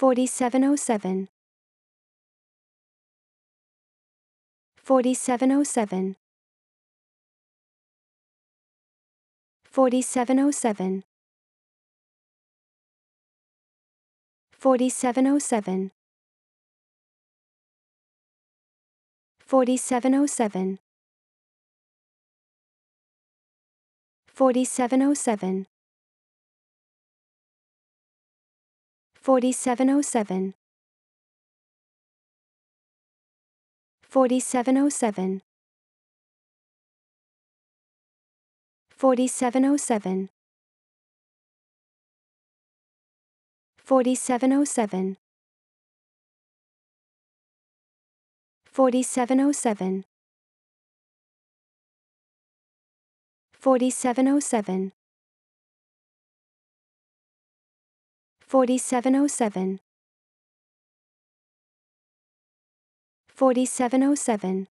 4707 4707 4707 4707 4707 4707 4707 4707 4707 4707 4707 4707 4707 4707